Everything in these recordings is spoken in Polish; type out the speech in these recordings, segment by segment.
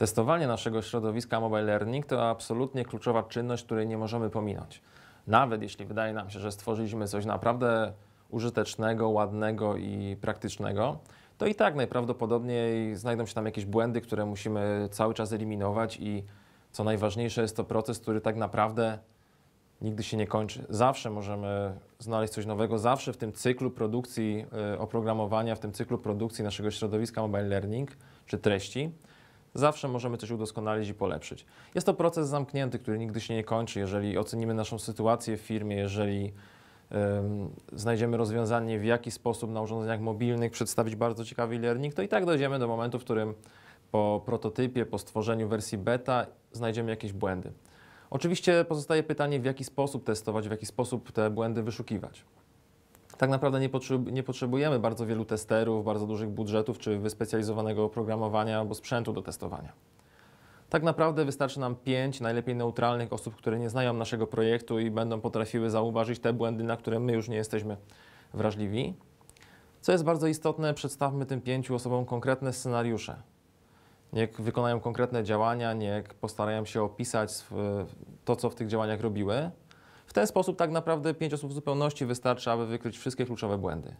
Testowanie naszego środowiska mobile learning to absolutnie kluczowa czynność, której nie możemy pominąć. Nawet jeśli wydaje nam się, że stworzyliśmy coś naprawdę użytecznego, ładnego i praktycznego, to i tak najprawdopodobniej znajdą się tam jakieś błędy, które musimy cały czas eliminować i co najważniejsze jest to proces, który tak naprawdę nigdy się nie kończy. Zawsze możemy znaleźć coś nowego, zawsze w tym cyklu produkcji y, oprogramowania, w tym cyklu produkcji naszego środowiska mobile learning czy treści Zawsze możemy coś udoskonalić i polepszyć. Jest to proces zamknięty, który nigdy się nie kończy. Jeżeli ocenimy naszą sytuację w firmie, jeżeli um, znajdziemy rozwiązanie, w jaki sposób na urządzeniach mobilnych przedstawić bardzo ciekawy learning, to i tak dojdziemy do momentu, w którym po prototypie, po stworzeniu wersji beta znajdziemy jakieś błędy. Oczywiście pozostaje pytanie, w jaki sposób testować, w jaki sposób te błędy wyszukiwać tak naprawdę nie, potrzeb, nie, potrzebujemy bardzo wielu testerów, bardzo dużych budżetów czy wyspecjalizowanego oprogramowania albo sprzętu do testowania. Tak naprawdę wystarczy nam pięć najlepiej neutralnych osób, które nie znają naszego projektu i będą potrafiły zauważyć te błędy, na które my już nie jesteśmy wrażliwi. Co jest bardzo istotne, przedstawmy tym pięciu osobom konkretne scenariusze. Niech wykonają konkretne działania, niech postarają się opisać to, co w tych działaniach robiły w ten sposób tak naprawdę 5 osób w zupełności wystarczy, aby wykryć wszystkie kluczowe błędy.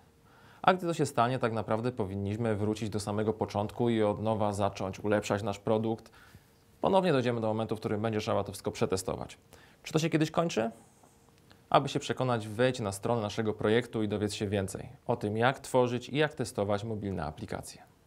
A gdy to się stanie, tak naprawdę powinniśmy wrócić do samego początku i od nowa zacząć ulepszać nasz produkt. Ponownie dojdziemy do momentu, w którym będzie trzeba to wszystko przetestować. Czy to się kiedyś kończy? Aby się przekonać, wejdź na stronę naszego projektu i dowiedz się więcej o tym, jak tworzyć i jak testować mobilne aplikacje.